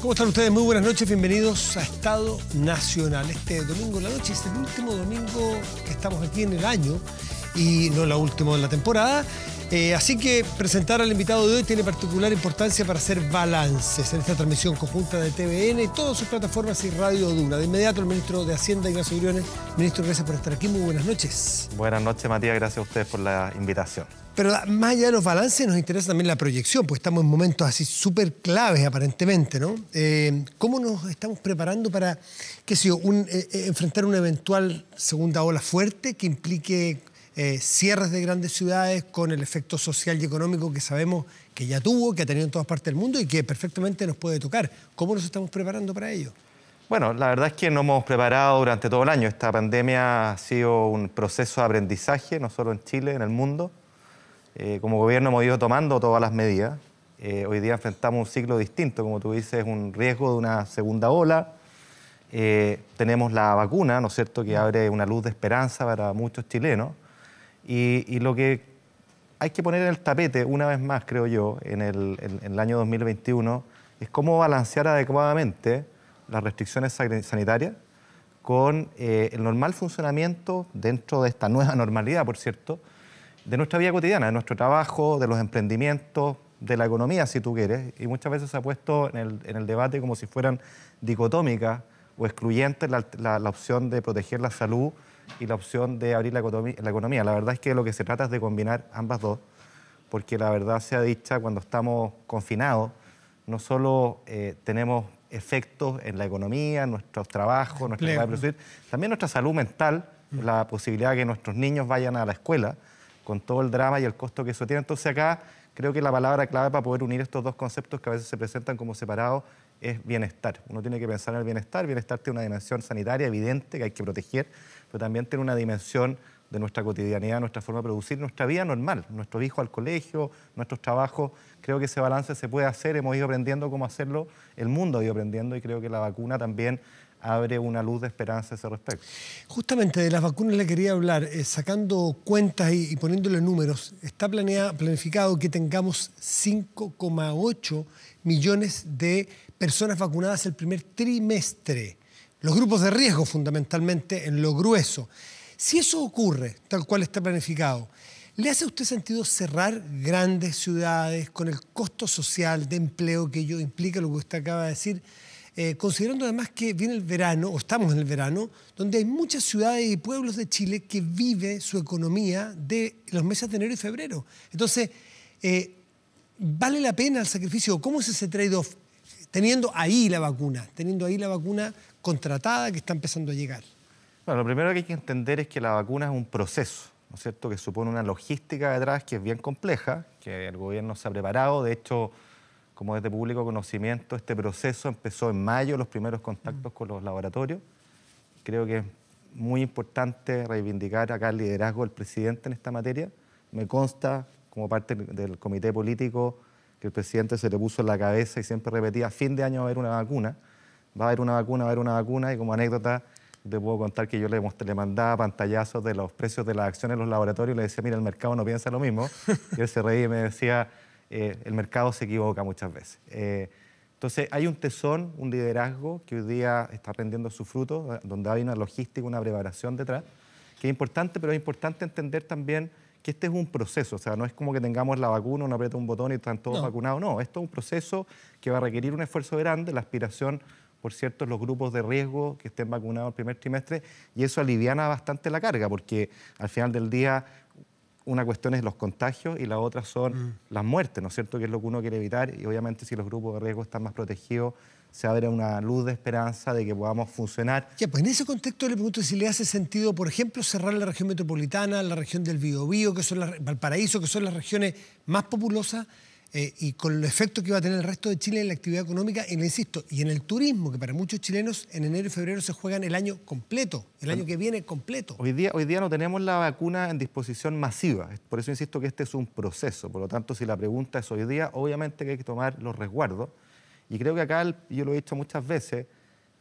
¿Cómo están ustedes? Muy buenas noches, bienvenidos a Estado Nacional. Este domingo en la noche es este el último domingo que estamos aquí en el año y no la última de la temporada. Eh, así que presentar al invitado de hoy tiene particular importancia para hacer balances en esta transmisión conjunta de TVN y todas sus plataformas y Radio Duna. De inmediato el ministro de Hacienda, Ignacio Briones. Ministro, gracias por estar aquí. Muy buenas noches. Buenas noches, Matías. Gracias a ustedes por la invitación. Pero más allá de los balances, nos interesa también la proyección, porque estamos en momentos así súper claves aparentemente, ¿no? Eh, ¿Cómo nos estamos preparando para, qué sé yo, eh, enfrentar una eventual segunda ola fuerte que implique eh, cierres de grandes ciudades, con el efecto social y económico que sabemos que ya tuvo, que ha tenido en todas partes del mundo y que perfectamente nos puede tocar. ¿Cómo nos estamos preparando para ello? Bueno, la verdad es que no hemos preparado durante todo el año. Esta pandemia ha sido un proceso de aprendizaje, no solo en Chile, en el mundo. Eh, como gobierno hemos ido tomando todas las medidas. Eh, hoy día enfrentamos un ciclo distinto, como tú dices, un riesgo de una segunda ola. tenemos la vacuna, ¿no es cierto?, que abre una luz de esperanza para muchos chilenos. Y, lo que hay que poner en el tapete, una vez más, creo yo, en el, año 2021, es cómo balancear adecuadamente las restricciones sanitarias con eh, el normal funcionamiento dentro de esta nueva normalidad, por cierto, de nuestra vida cotidiana, de nuestro trabajo, de los emprendimientos, de la economía, si tú quieres. Y muchas veces se ha puesto en el, debate como si fueran dicotómicas o excluyentes la opción de proteger la salud y la opción de abrir la, economía. La verdad es que lo que se trata es de combinar ambas dos, porque la verdad sea dicha, cuando estamos confinados, no solo eh, tenemos efectos en la economía, en nuestros trabajos, nuestra producir, también nuestra salud mental, mm. la posibilidad de que nuestros niños vayan a la escuela, con todo el drama y el costo que eso tiene. Entonces acá creo que la palabra clave para poder unir estos dos conceptos que a veces se presentan como separados es bienestar. Uno tiene que pensar en el bienestar. El bienestar tiene una dimensión sanitaria evidente que hay que proteger, pero también tiene una dimensión de nuestra cotidianidad, nuestra forma de producir, nuestra vida normal, nuestro hijo al colegio, nuestros trabajos. Creo que ese balance se puede hacer, hemos ido aprendiendo cómo hacerlo, el mundo ha ido aprendiendo y creo que la vacuna también abre una luz de esperanza a ese respecto. Justamente de las vacunas le quería hablar, eh, sacando cuentas y, poniéndole números, está planificado que tengamos 5,8 millones de personas vacunadas el primer trimestre. Los grupos de riesgo fundamentalmente en lo grueso. Si eso ocurre, tal cual está planificado, ¿le hace usted sentido cerrar grandes ciudades con el costo social de empleo que ello implica, lo que usted acaba de decir? Eh, considerando además que viene el verano, o estamos en el verano, donde hay muchas ciudades y pueblos de Chile que vive su economía de los meses de enero y febrero. Entonces, eh, ¿vale la pena el sacrificio? ¿Cómo es ese trade-off? teniendo ahí la vacuna, teniendo ahí la vacuna contratada que está empezando a llegar? Bueno, lo primero que hay que entender es que la vacuna es un proceso, ¿no es cierto?, que supone una logística detrás que es bien compleja, que el gobierno se ha preparado, de hecho, como es de público conocimiento, este proceso empezó en mayo, los primeros contactos mm. con los laboratorios. Creo que es muy importante reivindicar acá el liderazgo del presidente en esta materia. Me consta, como parte del comité político, que el presidente se le puso en la cabeza y siempre repetía, fin de año va a haber una vacuna, va a haber una vacuna, va a haber una vacuna, y como anécdota te puedo contar que yo le, le mandaba pantallazos de los precios de las acciones en los laboratorios y le decía, mira, el mercado no piensa lo mismo, y él se reía y me decía, eh, el mercado se equivoca muchas veces. Eh, entonces, hay un tesón, un liderazgo que hoy día está rendiendo su fruto eh, donde hay una logística, una preparación detrás, que es importante, pero es importante entender también este es un proceso, o sea, no es como que tengamos la vacuna, uno aprieta un botón y están todos vacunados, no, esto es un proceso que va a requerir un esfuerzo grande, la aspiración, por cierto, los grupos de riesgo que estén vacunados el primer trimestre, y eso aliviana bastante la carga, porque al final del día una cuestión es los contagios y la otra son mm. las muertes, ¿no es cierto? Que es lo que uno quiere evitar y obviamente si los grupos de riesgo están más protegidos se abre una luz de esperanza de que podamos funcionar. Ya, pues en ese contexto le pregunto si le hace sentido, por ejemplo, cerrar la región metropolitana, la región del Biobío, que son Valparaíso, que son las regiones más populosas, eh, y con el efecto que va a tener el resto de Chile en la actividad económica, y insisto, y en el turismo, que para muchos chilenos en enero y febrero se juegan el año completo, el año que viene completo. Hoy día, hoy día no tenemos la vacuna en disposición masiva, por eso insisto que este es un proceso, por lo tanto si la pregunta es hoy día, obviamente que hay que tomar los resguardos, y creo que acá, yo lo he dicho muchas veces,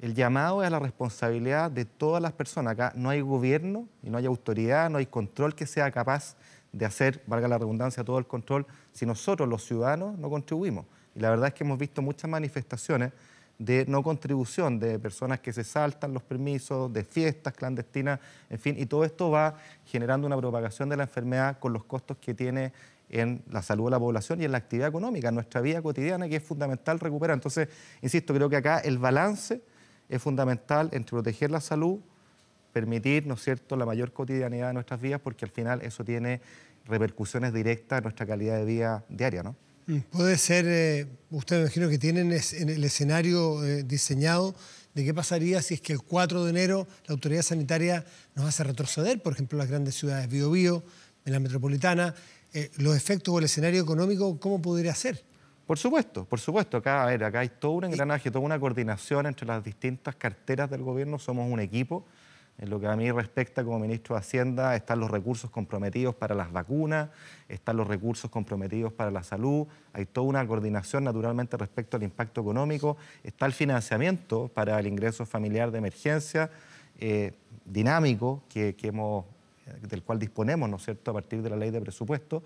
el llamado es a la responsabilidad de todas las personas. Acá no hay gobierno y no hay autoridad, no hay control que sea capaz de hacer, valga la redundancia, todo el control si nosotros los ciudadanos no contribuimos. Y la verdad es que hemos visto muchas manifestaciones de no contribución, de personas que se saltan los permisos, de fiestas clandestinas, en fin, y todo esto va generando una propagación de la enfermedad con los costos que tiene en la salud de la población y en la actividad económica, en nuestra vida cotidiana, que es fundamental recuperar. Entonces, insisto, creo que acá el balance es fundamental entre proteger la salud, permitir, ¿no es cierto?, la mayor cotidianidad de nuestras vidas, porque al final eso tiene repercusiones directas a nuestra calidad de vida diaria, ¿no? Mm, puede ser, eh, ustedes usted me imagino que tienen en el escenario eh, diseñado de qué pasaría si es que el 4 de enero la autoridad sanitaria nos hace retroceder, por ejemplo, las grandes ciudades, Bío, en la metropolitana, eh, los efectos o el escenario económico, ¿cómo podría ser? Por supuesto, por supuesto. Acá, ver, acá hay todo un engranaje, toda una coordinación entre las distintas carteras del gobierno. Somos un equipo en lo que a mí respecta como ministro de Hacienda, están los recursos comprometidos para las vacunas, están los recursos comprometidos para la salud, hay toda una coordinación naturalmente respecto al impacto económico, está el financiamiento para el ingreso familiar de emergencia eh, dinámico que, hemos, del cual disponemos, ¿no es cierto?, a partir de la ley de presupuesto.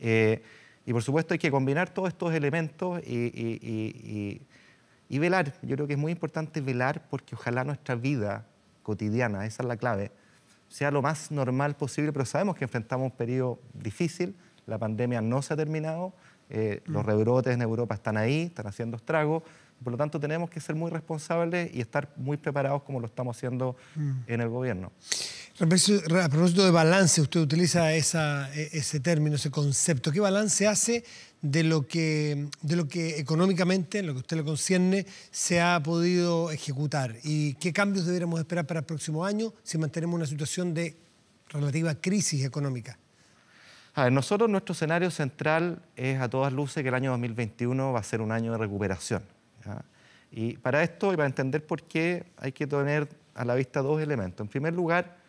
Eh, y por supuesto hay que combinar todos estos elementos y velar. Yo creo que es muy importante velar porque ojalá nuestra vida cotidiana, esa es la clave, sea lo más normal posible, pero sabemos que enfrentamos un periodo difícil, la pandemia no se ha terminado, eh, mm. los rebrotes en Europa están ahí, están haciendo estragos, por lo tanto tenemos que ser muy responsables y estar muy preparados como lo estamos haciendo mm. en el gobierno. A propósito de balance, usted utiliza esa, e, ese término, ese concepto. ¿Qué balance hace de lo que, de lo que económicamente, lo que a usted le concierne, se ha podido ejecutar? ¿Y qué cambios deberíamos esperar para el próximo año si mantenemos una situación de relativa crisis económica? A ver, nosotros nuestro escenario central es a todas luces que el año 2021 va a ser un año de recuperación. Y para esto y para entender por qué hay que tener a la vista dos elementos. En primer lugar,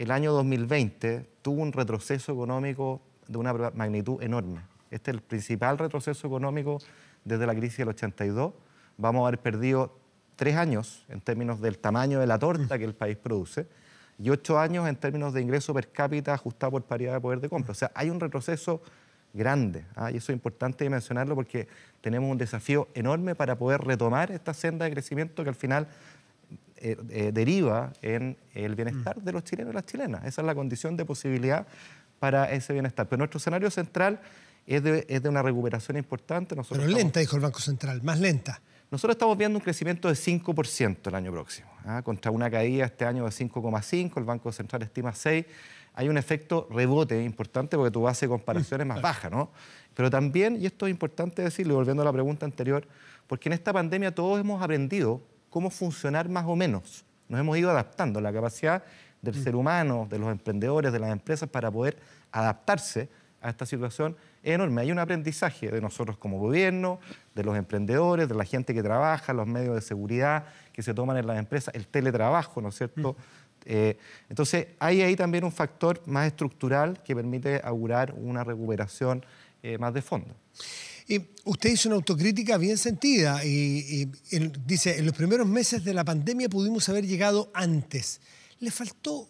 el año 2020 tuvo un retroceso económico de una magnitud enorme. Este es el principal retroceso económico desde la crisis del 82. Vamos a haber perdido tres años en términos del tamaño de la torta que el país produce y ocho años en términos de ingreso per cápita ajustado por paridad de poder de compra. O sea, hay un retroceso grande. ¿ah? Y eso es importante mencionarlo porque tenemos un desafío enorme para poder retomar esta senda de crecimiento que al final eh, eh, deriva en el bienestar mm. de los chilenos y las chilenas. Esa es la condición de posibilidad para ese bienestar. Pero nuestro escenario central es de, una recuperación importante. Pero lenta, dijo el Banco Central, más lenta. Nosotros estamos viendo un crecimiento de 5% el año próximo, ¿ah? contra una caída este año de 5,5, el Banco Central estima 6. Hay un efecto rebote importante porque tu base de comparación es más mm. baja, ¿no? Pero también, y esto es importante decirlo, volviendo a la pregunta anterior, porque en esta pandemia todos hemos aprendido cómo funcionar más o menos. Nos hemos ido adaptando la capacidad del mm. ser humano, de los emprendedores, de las empresas para poder adaptarse a esta situación enorme. Hay un aprendizaje de nosotros como gobierno, de los emprendedores, de la gente que trabaja, los medios de seguridad que se toman en las empresas, el teletrabajo, ¿no es cierto? Mm. Eh, entonces, hay ahí también un factor más estructural que permite augurar una recuperación eh, más de fondo. Y usted hizo una autocrítica bien sentida y, dice, en los primeros meses de la pandemia pudimos haber llegado antes. ¿Le faltó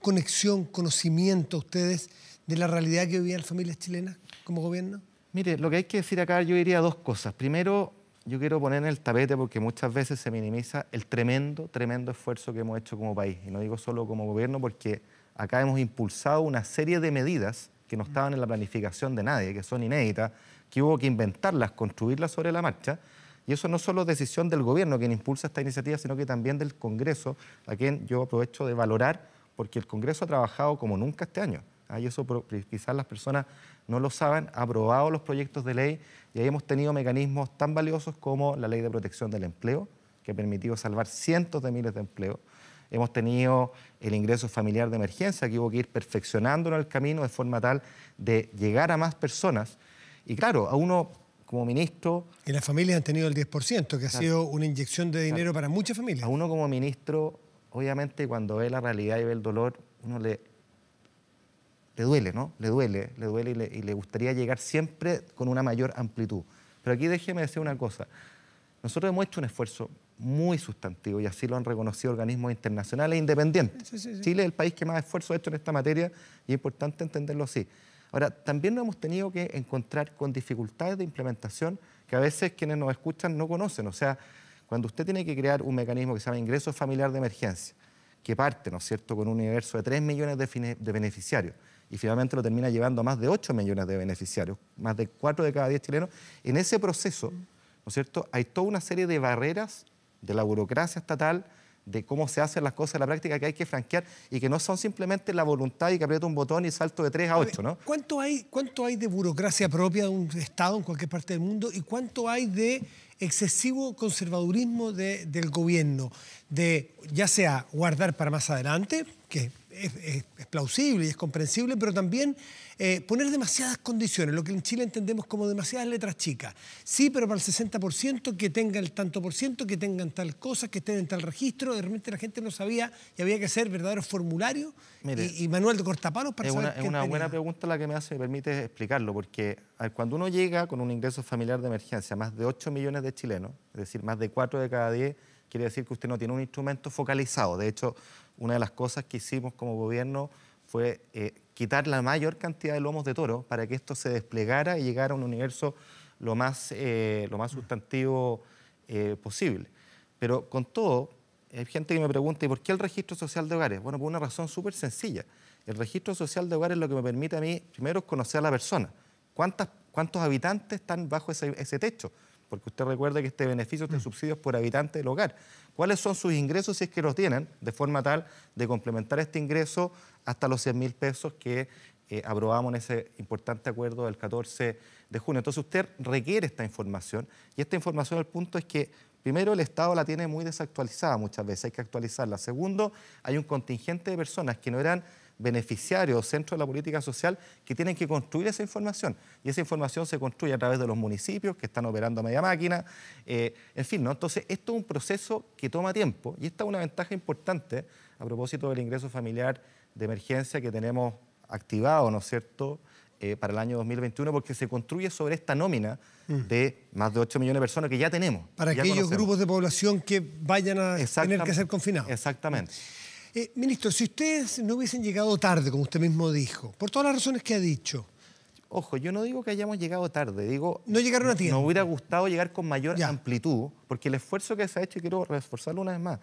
conexión, conocimiento a ustedes de la realidad que vivían las familias chilenas como gobierno? Mire, lo que hay que decir acá yo diría dos cosas. Primero, yo quiero poner en el tapete porque muchas veces se minimiza el tremendo, tremendo esfuerzo que hemos hecho como país. Y no digo solo como gobierno porque acá hemos impulsado una serie de medidas que no estaban en la planificación de nadie, que son inéditas, que hubo que inventarlas, construirlas sobre la marcha. Y eso no solo es decisión del gobierno, quien impulsa esta iniciativa, sino que también del Congreso, a quien yo aprovecho de valorar, porque el Congreso ha trabajado como nunca este año. ¿ah? Y eso quizás las personas no lo saben, ha aprobado los proyectos de ley y ahí hemos tenido mecanismos tan valiosos como la Ley de Protección del Empleo, que ha permitido salvar cientos de miles de empleos. Hemos tenido el ingreso familiar de emergencia, que hubo que ir perfeccionándolo en el camino de forma tal de llegar a más personas. Y claro, a uno como ministro... Y las familias han tenido el 10%, que ha sido una inyección de dinero para muchas familias. A uno como ministro, obviamente, cuando ve la realidad y ve el dolor, uno le, le duele, ¿no? Le duele, le duele y le, gustaría llegar siempre con una mayor amplitud. Pero aquí déjeme decir una cosa. Nosotros hemos hecho un esfuerzo muy sustantivo y así lo han reconocido organismos internacionales e independientes. Chile es el país que más esfuerzo ha hecho en esta materia y es importante entenderlo así. Ahora, también nos hemos tenido que encontrar con dificultades de implementación que a veces quienes nos escuchan no conocen. O sea, cuando usted tiene que crear un mecanismo que se llama ingreso familiar de emergencia, que parte, ¿no es cierto?, con un universo de 3 millones de, beneficiarios y finalmente lo termina llevando a más de 8 millones de beneficiarios, más de 4 de cada 10 chilenos, en ese proceso, ¿no es cierto?, hay toda una serie de barreras de la burocracia estatal, de cómo se hacen las cosas en la práctica que hay que franquear y que no son simplemente la voluntad y que aprieto un botón y salto de 3 a 8, ¿no? ¿Cuánto hay, ¿Cuánto hay de burocracia propia de un Estado en cualquier parte del mundo y cuánto hay de excesivo conservadurismo del gobierno? De ya sea guardar para más adelante, que es, plausible y es comprensible, pero también eh, poner demasiadas condiciones, lo que en Chile entendemos como demasiadas letras chicas. Sí, pero para el 60%, que tenga el tanto por ciento, que tengan tal cosa, que estén en tal registro, de repente la gente no sabía y había que hacer verdaderos formularios y, Manuel manual de cortapalos para es saber una, Es una buena pregunta la que me hace, me permite explicarlo, porque cuando uno llega con un ingreso familiar de emergencia, más de 8 millones de chilenos, es decir, más de 4 de cada 10, quiere decir que usted no tiene un instrumento focalizado. De hecho, una de las cosas que hicimos como gobierno fue eh, quitar la mayor cantidad de lomos de toro para que esto se desplegara y llegara a un universo lo más, eh, lo más sustantivo eh, posible. Pero con todo, hay gente que me pregunta, ¿y por qué el registro social de hogares? Bueno, por una razón súper sencilla. El registro social de hogares lo que me permite a mí, primero, es conocer a la persona. ¿Cuántas, ¿Cuántos habitantes están bajo ese techo? porque usted recuerda que este beneficio, este mm. subsidio es por habitante del hogar. ¿Cuáles son sus ingresos si es que los tienen, de forma tal de complementar este ingreso hasta los 100 mil pesos que eh, aprobamos en ese importante acuerdo del 14 de junio? Entonces usted requiere esta información y esta información, al punto es que Primero, el Estado la tiene muy desactualizada muchas veces, hay que actualizarla. Segundo, hay un contingente de personas que no eran beneficiarios o centros de la política social que tienen que construir esa información. Y esa información se construye a través de los municipios que están operando a media máquina. Eh, en fin, ¿no? Entonces, esto es un proceso que toma tiempo y esta es una ventaja importante a propósito del ingreso familiar de emergencia que tenemos activado, ¿no es cierto?, eh, para el año 2021 porque se construye sobre esta nómina mm. de más de 8 millones de personas que ya tenemos. Para aquellos grupos de población que vayan a tener que ser confinados. Exactamente. Eh, ministro, si ustedes no hubiesen llegado tarde, como usted mismo dijo, por todas las razones que ha dicho. Ojo, yo no digo que hayamos llegado tarde, digo... No llegaron a Nos hubiera gustado llegar con mayor amplitud, porque el esfuerzo que se ha hecho, y quiero reforzarlo una vez más,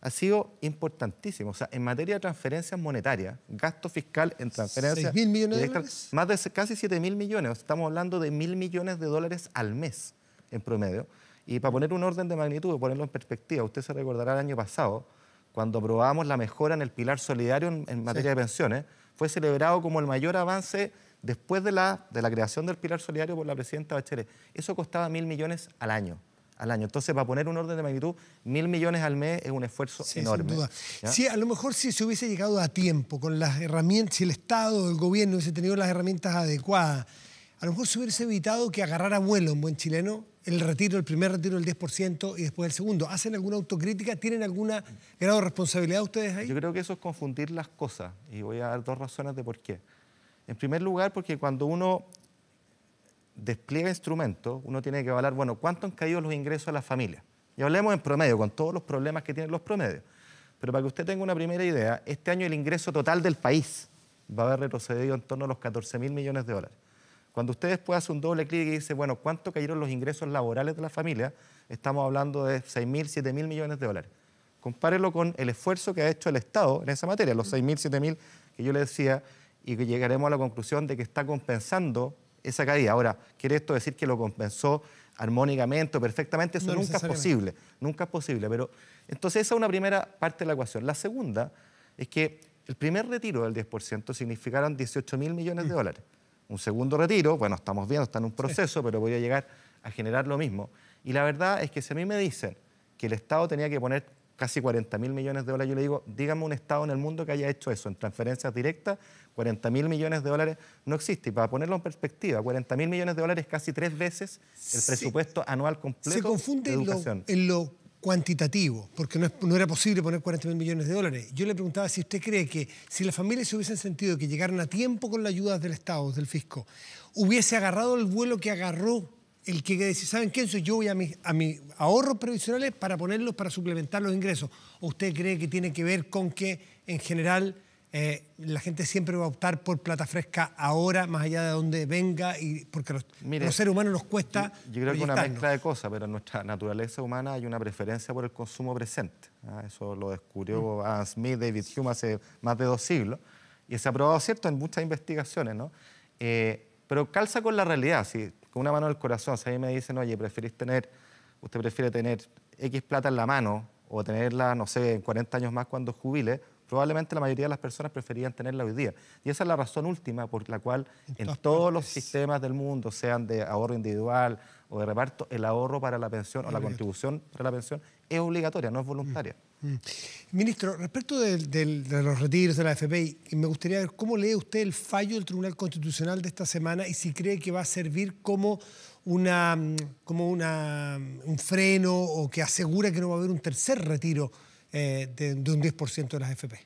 ha sido importantísimo. O sea, en materia de transferencias monetarias, gasto fiscal en transferencias... mil millones de Más de casi 7 mil millones. Estamos hablando de mil millones de dólares al mes, en promedio. Y para poner un orden de magnitud, ponerlo en perspectiva, usted se recordará el año pasado cuando aprobamos la mejora en el pilar solidario en, materia de pensiones, fue celebrado como el mayor avance después de la, de la creación del pilar solidario por la presidenta Bachelet. Eso costaba mil millones al año. Al año. Entonces, para poner un orden de magnitud, mil millones al mes es un esfuerzo enorme. Sin a lo mejor si se hubiese llegado a tiempo, con las herramientas, si el Estado, el gobierno hubiese tenido las herramientas adecuadas a lo mejor se hubiese evitado que agarrara vuelo un buen chileno el retiro, el primer retiro del 10% y después el segundo. ¿Hacen alguna autocrítica? ¿Tienen algún grado de responsabilidad ustedes ahí? Yo creo que eso es confundir las cosas y voy a dar dos razones de por qué. En primer lugar, porque cuando uno despliega instrumentos, uno tiene que evaluar, bueno, ¿cuánto han caído los ingresos a las familias? Y hablemos en promedio, con todos los problemas que tienen los promedios. Pero para que usted tenga una primera idea, este año el ingreso total del país va a haber retrocedido en torno a los 14 mil millones de dólares. Cuando usted después hace un doble clic y dice, bueno, ¿cuánto cayeron los ingresos laborales de la familia? Estamos hablando de 6.000, 7.000 millones de dólares. Compárelo con el esfuerzo que ha hecho el Estado en esa materia, los 6.000, 7.000 que yo le decía, y que llegaremos a la conclusión de que está compensando esa caída. Ahora, ¿quiere esto decir que lo compensó armónicamente o perfectamente? Eso nunca es posible, nunca es posible. Pero entonces esa es una primera parte de la ecuación. La segunda es que el primer retiro del 10% significaron 18.000 millones de mm. dólares un segundo retiro, bueno, estamos viendo, está en un proceso, pero voy a llegar a generar lo mismo. Y la verdad es que si a mí me dicen que el Estado tenía que poner casi 40 mil millones de dólares, yo le digo, dígame un Estado en el mundo que haya hecho eso, en transferencias directas, 40 mil millones de dólares no existe. Y para ponerlo en perspectiva, 40 mil millones de dólares es casi tres veces el presupuesto anual completo se la educación. En lo, en lo cuantitativo, porque no, era posible poner 40 mil millones de dólares. Yo le preguntaba si usted cree que si las familias se hubiesen sentido que llegaran a tiempo con la ayuda del Estado, del fisco, hubiese agarrado el vuelo que agarró el que decía, ¿saben quién Soy yo voy a mis, a mis ahorros previsionales para ponerlos, para suplementar los ingresos. ¿O usted cree que tiene que ver con que en general eh, la gente siempre va a optar por plata fresca ahora, más allá de donde venga, y porque los, los seres humanos nos cuesta. Yo, creo que una mezcla de cosas, pero en nuestra naturaleza humana hay una preferencia por el consumo presente. ¿ah? Eso lo descubrió mm. Adam Smith, David Hume hace más de dos siglos, y se ha probado cierto en muchas investigaciones, ¿no? Eh, pero calza con la realidad, si con una mano el corazón, si a mí me dicen, oye, preferís tener, usted prefiere tener X plata en la mano o tenerla, no sé, en 40 años más cuando jubile, probablemente la mayoría de las personas preferían tenerla hoy día. Y esa es la razón última por la cual en, todos los sistemas del mundo, sean de ahorro individual o de reparto, el ahorro para la pensión o la contribución para la pensión es obligatoria, no es voluntaria. Mm, mm. Ministro, respecto de, los retiros de la FPI, me gustaría ver cómo lee usted el fallo del Tribunal Constitucional de esta semana y si cree que va a servir como, una, mm, como una, un freno o que asegura que no va a haber un tercer retiro eh, de, un 10% de las FP.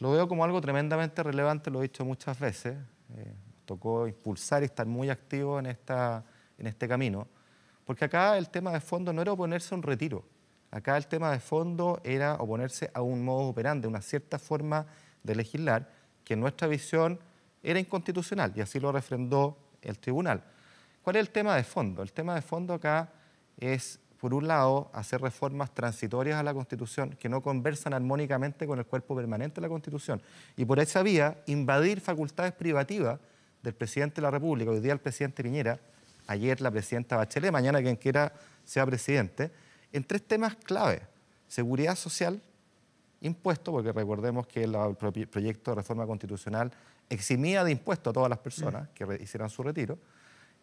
Lo veo como algo tremendamente relevante, lo he dicho muchas veces. Eh, tocó impulsar y estar muy activo en, esta, en este camino. Porque acá el tema de fondo no era oponerse a un retiro. Acá el tema de fondo era oponerse a un modo operante, una cierta forma de legislar que en nuestra visión era inconstitucional y así lo refrendó el tribunal. ¿Cuál es el tema de fondo? El tema de fondo acá es por un lado, hacer reformas transitorias a la Constitución que no conversan armónicamente con el cuerpo permanente de la Constitución. Y por esa vía, invadir facultades privativas del presidente de la República, hoy día el presidente Piñera, ayer la presidenta Bachelet, mañana quien quiera sea presidente, en tres temas clave. Seguridad social, impuesto, porque recordemos que el proyecto de reforma constitucional eximía de impuesto a todas las personas mm. que hicieran su retiro.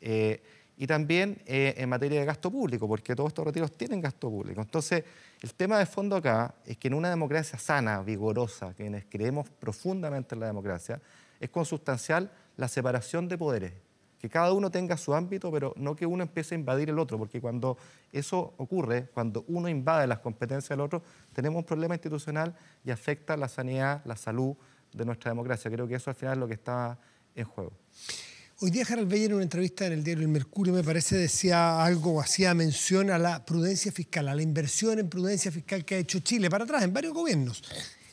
Eh, y también eh, en materia de gasto público, porque todos estos retiros tienen gasto público. Entonces, el tema de fondo acá es que en una democracia sana, vigorosa, quienes creemos profundamente en la democracia, es consustancial la separación de poderes, que cada uno tenga su ámbito, pero no que uno empiece a invadir el otro, porque cuando eso ocurre, cuando uno invade las competencias del otro, tenemos un problema institucional y afecta la sanidad, la salud de nuestra democracia. Creo que eso al final es lo que está en juego. Hoy día Harald Beyer en una entrevista en el diario El Mercurio, me parece, decía algo, o hacía mención a la prudencia fiscal, a la inversión en prudencia fiscal que ha hecho Chile para atrás en varios gobiernos.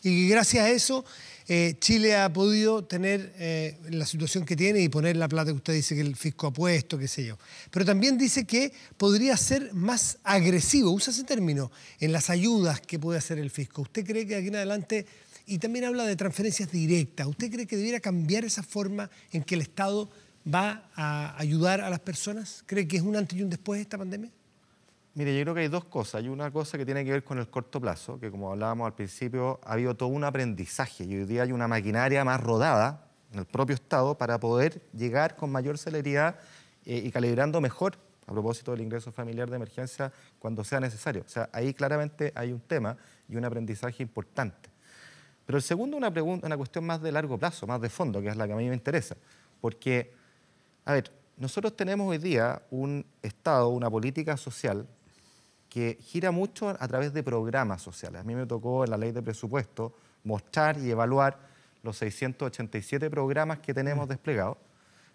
Y gracias a eso eh, Chile ha podido tener eh, la situación que tiene y poner la plata que usted dice que el fisco ha puesto, qué sé yo. Pero también dice que podría ser más agresivo, usa ese término, en las ayudas que puede hacer el fisco. ¿Usted cree que aquí en adelante y también habla de transferencias directas. ¿Usted cree que debiera cambiar esa forma en que el Estado va a ayudar a las personas? ¿Cree que es un antes y un después de esta pandemia? Mire, yo creo que hay dos cosas. Hay una cosa que tiene que ver con el corto plazo, que como hablábamos al principio, ha habido todo un aprendizaje y hoy día hay una maquinaria más rodada en el propio Estado para poder llegar con mayor celeridad eh, y calibrando mejor a propósito del ingreso familiar de emergencia cuando sea necesario. O sea, ahí claramente hay un tema y un aprendizaje importante. Pero el segundo, una, pregunta, una cuestión más de largo plazo, más de fondo, que es la que a mí me interesa, porque a ver, nosotros tenemos hoy día un Estado, una política social que gira mucho a través de programas sociales. A mí me tocó en la ley de presupuesto mostrar y evaluar los 687 programas que tenemos mm. desplegados.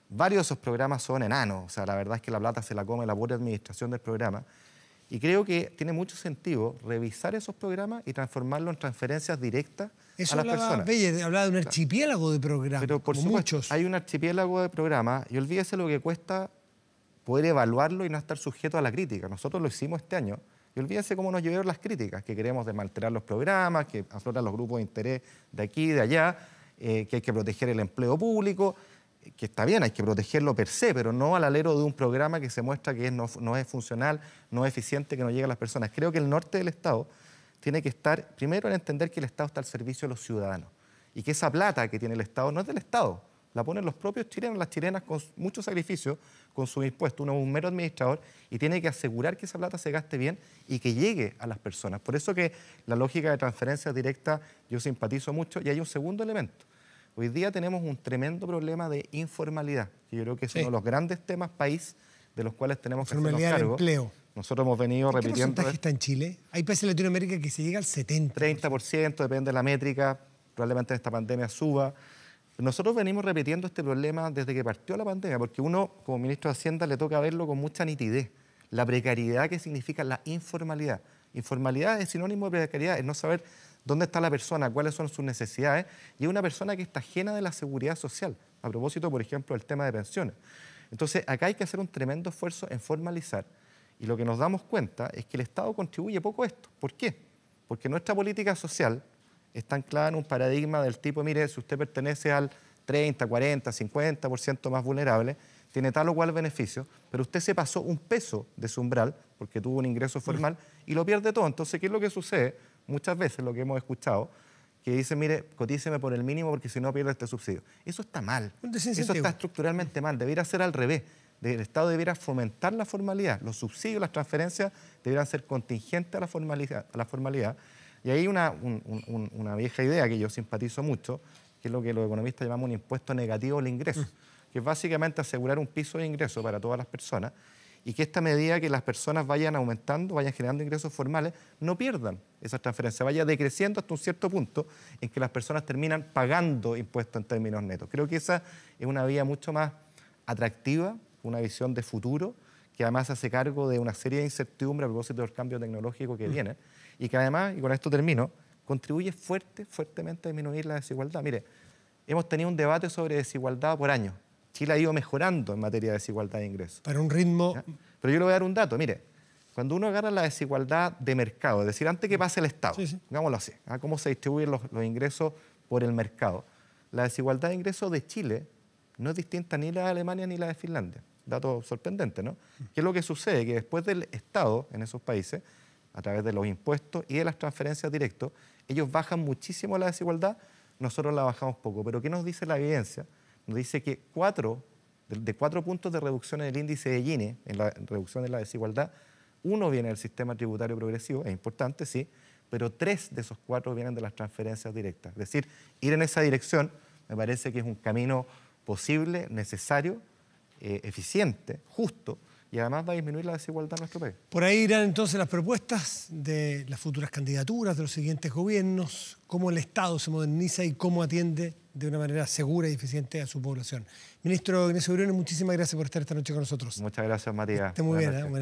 Varios de esos programas son enanos, o sea, la verdad es que la plata se la come la buena administración del programa. Y creo que tiene mucho sentido revisar esos programas y transformarlos en transferencias directas a las personas. Eso hablaba de un archipiélago de programas. Pero muchos. hay un archipiélago de programas y olvídese lo que cuesta poder evaluarlo y no estar sujeto a la crítica. Nosotros lo hicimos este año. Y olvídense cómo nos llevaron las críticas, que queremos desmantelar los programas, que afloran los grupos de interés de aquí, y de allá, eh, que hay que proteger el empleo público que está bien, hay que protegerlo per se, pero no al alero de un programa que se muestra que no, es funcional, no es eficiente, que no llega a las personas. Creo que el norte del Estado tiene que estar, primero, en entender que el Estado está al servicio de los ciudadanos y que esa plata que tiene el Estado no es del Estado, la ponen los propios chilenos, las chilenas, con mucho sacrificio, con su impuesto. Uno es un mero administrador y tiene que asegurar que esa plata se gaste bien y que llegue a las personas. Por eso que la lógica de transferencia directa yo simpatizo mucho. Y hay un segundo elemento, Hoy día tenemos un tremendo problema de informalidad, que yo creo que es uno de los grandes temas país de los cuales tenemos que hacernos cargo. empleo. Nosotros hemos venido repitiendo... porcentaje está en Chile? Hay países en Latinoamérica que se llega al 70%. 30%, depende de la métrica, probablemente esta pandemia suba. Nosotros venimos repitiendo este problema desde que partió la pandemia, porque uno, como ministro de Hacienda, le toca verlo con mucha nitidez. La precariedad que significa la informalidad. Informalidad es sinónimo de precariedad, es no saber dónde está la persona, cuáles son sus necesidades, y es una persona que está ajena de la seguridad social, a propósito, por ejemplo, del tema de pensiones. Entonces, acá hay que hacer un tremendo esfuerzo en formalizar, y lo que nos damos cuenta es que el Estado contribuye poco a esto. ¿Por qué? Porque nuestra política social está anclada en un paradigma del tipo, mire, si usted pertenece al 30, 40, 50% más vulnerable, tiene tal o cual beneficio, pero usted se pasó un peso de su umbral porque tuvo un ingreso formal y lo pierde todo. Entonces, ¿qué es lo que sucede? muchas veces lo que hemos escuchado, que dice, mire, cotíceme por el mínimo porque si no pierdo este subsidio. Eso está mal. Eso está estructuralmente mal. Debería ser al revés. El Estado debiera fomentar la formalidad. Los subsidios, las transferencias deberían ser contingentes a la formalidad. la formalidad. Y hay una, una, vieja idea que yo simpatizo mucho, que es lo que los economistas llamamos un impuesto negativo al ingreso, mm. que es básicamente asegurar un piso de ingreso para todas las personas y que esta medida que las personas vayan aumentando, vayan generando ingresos formales, no pierdan esas transferencias, vaya decreciendo hasta un cierto punto en que las personas terminan pagando impuestos en términos netos. Creo que esa es una vía mucho más atractiva, una visión de futuro, que además hace cargo de una serie de incertidumbres a propósito del cambio tecnológico que mm. viene, y que además, y con esto termino, contribuye fuerte, fuertemente a disminuir la desigualdad. Mire, hemos tenido un debate sobre desigualdad por años Chile ha ido mejorando en materia de desigualdad de ingresos. Para un ritmo... Pero yo le voy a dar un dato, mire, cuando uno agarra la desigualdad de mercado, es decir, antes que mm. pase el Estado, digámoslo así, ¿ah? cómo se distribuyen los, los, ingresos por el mercado, la desigualdad de ingresos de Chile no es distinta ni la de Alemania ni la de Finlandia. Dato sorprendente, ¿no? Mm. ¿Qué es lo que sucede? Que después del Estado en esos países, a través de los impuestos y de las transferencias directas, ellos bajan muchísimo la desigualdad, nosotros la bajamos poco. Pero ¿qué nos dice la evidencia? nos dice que cuatro, de cuatro puntos de reducción en el índice de Gini, en la reducción de la desigualdad, uno viene del sistema tributario progresivo, es importante, sí, pero tres de esos cuatro vienen de las transferencias directas. Es decir, ir en esa dirección me parece que es un camino posible, necesario, eh, eficiente, justo, y además va a disminuir la desigualdad en nuestro país. Por ahí irán entonces las propuestas de las futuras candidaturas, de los siguientes gobiernos, cómo el Estado se moderniza y cómo atiende de una manera segura y eficiente a su población. Ministro Ignacio Brunes, muchísimas gracias por estar esta noche con nosotros. Muchas gracias, Matías. muy bien. ¿eh?